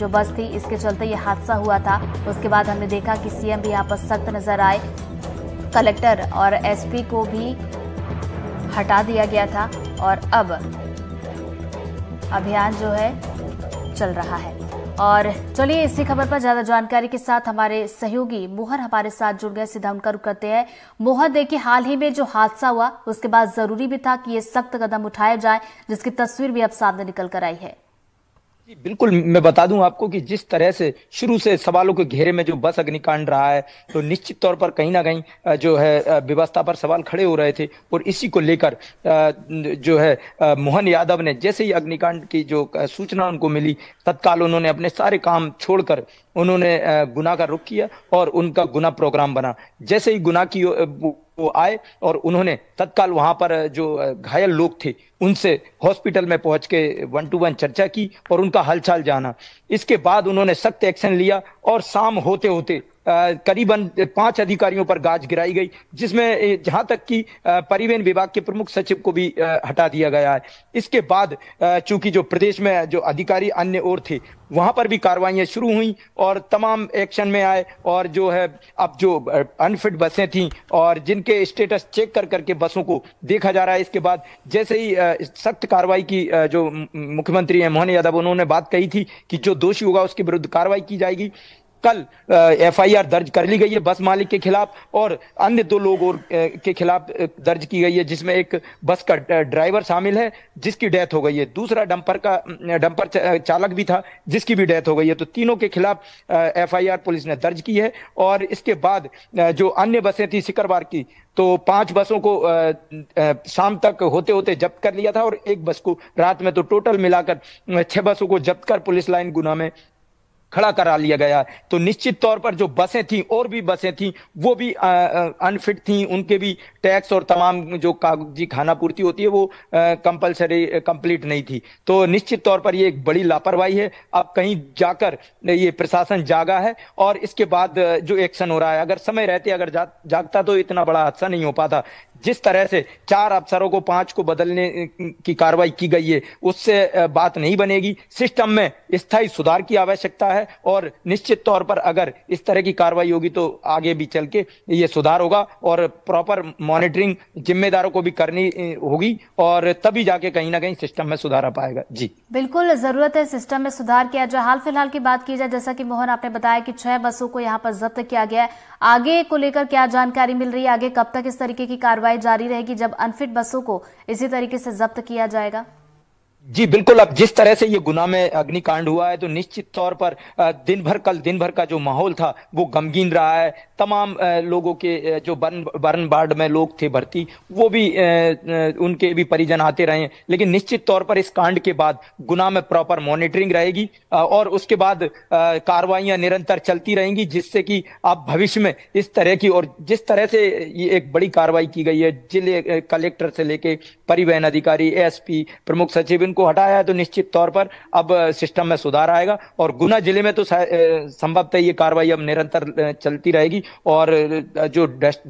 जो बस थी इसके चलते ये हादसा हुआ था उसके बाद हमने देखा कि सीएम भी यहाँ पर सख्त नजर आए कलेक्टर और एसपी को भी हटा दिया गया था और अब अभियान जो है चल रहा है और चलिए इसी खबर पर ज्यादा जानकारी के साथ हमारे सहयोगी मोहर हमारे साथ जुड़ गए सीधा उनका रुख करते हैं मोहर देखिए हाल ही में जो हादसा हुआ उसके बाद जरूरी भी था कि ये सख्त कदम उठाया जाए जिसकी तस्वीर भी अब सामने निकल कर आई है बिल्कुल मैं बता दूं आपको कि जिस तरह से शुरू से सवालों के घेरे में जो बस अग्निकांड रहा है तो निश्चित तौर पर कहीं ना कहीं जो है व्यवस्था पर सवाल खड़े हो रहे थे और इसी को लेकर जो है मोहन यादव ने जैसे ही अग्निकांड की जो सूचना उनको मिली तत्काल उन्होंने अपने सारे काम छोड़कर उन्होंने गुना का रुख किया और उनका गुना प्रोग्राम बना जैसे ही गुना की वो आए और उन्होंने तत्काल वहां पर जो घायल लोग थे उनसे हॉस्पिटल में पहुंच के वन टू वन चर्चा की और उनका हलचल जाना इसके बाद उन्होंने सख्त एक्शन लिया और शाम होते होते करीबन पांच अधिकारियों पर गाज गिराई गई जिसमें जहां तक कि परिवहन विभाग के प्रमुख सचिव को भी हटा दिया गया है इसके बाद चूंकि जो प्रदेश में जो अधिकारी अन्य और थे वहां पर भी कार्रवाइयां शुरू हुई और तमाम एक्शन में आए और जो है अब जो अनफिट बसें थी और जिनके स्टेटस चेक कर करके बसों को देखा जा रहा है इसके बाद जैसे ही सख्त कार्रवाई की जो मुख्यमंत्री है मोहन यादव उन्होंने बात कही थी कि जो दोषी होगा उसके विरुद्ध कार्रवाई की जाएगी कल एफआईआर दर्ज कर ली गई है बस मालिक के खिलाफ और अन्य दो लोगों के खिलाफ दर्ज की गई है जिसमें एक बस का ड्राइवर शामिल है जिसकी डेथ हो गई है दूसरा डंपर का डंपर चालक भी था जिसकी भी डेथ हो गई है तो तीनों के खिलाफ एफआईआर पुलिस ने दर्ज की है और इसके बाद जो अन्य बसें थी शिकरवार की तो पांच बसों को शाम तक होते होते जब्त कर लिया था और एक बस को रात में तो टोटल मिलाकर छह बसों को जब्त कर पुलिस लाइन गुना में खड़ा करा लिया गया तो निश्चित तौर पर जो बसें थी और भी बसें थी वो भी अनफिट थी उनके भी टैक्स और तमाम जो कागजी खाना पूर्ति होती है वो कंपलसरी कंप्लीट नहीं थी तो निश्चित तौर पर ये एक बड़ी लापरवाही है अब कहीं जाकर ये प्रशासन जागा है और इसके बाद जो एक्शन हो रहा है अगर समय रहते अगर जा, जागता तो इतना बड़ा हादसा नहीं हो पाता जिस तरह से चार अफसरों को पांच को बदलने की कार्रवाई की गई है उससे बात नहीं बनेगी सिस्टम में स्थायी सुधार की आवश्यकता है और निश्चित तौर पर अगर इस तरह की कार्रवाई होगी तो आगे भी चल के ये सुधार होगा और प्रॉपर मॉनिटरिंग जिम्मेदारों को भी करनी होगी और तभी जाके कहीं ना कहीं सिस्टम में सुधार आ पाएगा जी बिल्कुल जरूरत है सिस्टम में सुधार किया अच्छा, जाए हाल फिलहाल की बात की जाए जैसा कि मोहन आपने बताया कि छह बसों को यहाँ पर जब्त किया गया है आगे को लेकर क्या जानकारी मिल रही है आगे कब तक इस तरीके की कार्रवाई कार्रवाई जारी रहेगी जब अनफिट बसों को इसी तरीके से जब्त किया जाएगा जी बिल्कुल अब जिस तरह से ये गुना में अग्निकांड हुआ है तो निश्चित तौर पर दिन भर कल दिन भर का जो माहौल था वो गमगीन रहा है तमाम लोगों के जो बर्न बर्न बार्ड में लोग थे भर्ती वो भी उनके भी परिजन आते रहे लेकिन निश्चित तौर पर इस कांड के बाद गुना में प्रॉपर मॉनिटरिंग रहेगी और उसके बाद कार्रवाइयां निरंतर चलती रहेंगी जिससे कि आप भविष्य में इस तरह की और जिस तरह से ये एक बड़ी कार्रवाई की गई है जिले कलेक्टर से लेके परिवहन अधिकारी एसपी प्रमुख सचिव को हटाया है तो निश्चित तौर पर अब सिस्टम में सुधार आएगा और गुना जिले में तो संभवतः ये कार्रवाई अब निरंतर चलती रहेगी और जो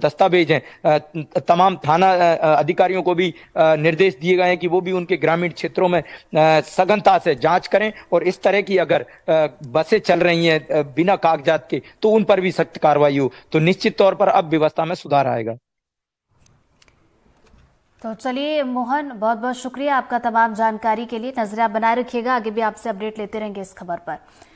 दस्तावेज हैं तमाम थाना अधिकारियों को भी निर्देश दिए गए हैं कि वो भी उनके ग्रामीण क्षेत्रों में सघनता से जांच करें और इस तरह की अगर बसें चल रही हैं बिना कागजात के तो उन पर भी सख्त कार्रवाई हो तो निश्चित तौर पर अब व्यवस्था में सुधार आएगा तो चलिए मोहन बहुत बहुत शुक्रिया आपका तमाम जानकारी के लिए नजर आप बनाए रखिएगा आगे भी आपसे अपडेट लेते रहेंगे इस खबर पर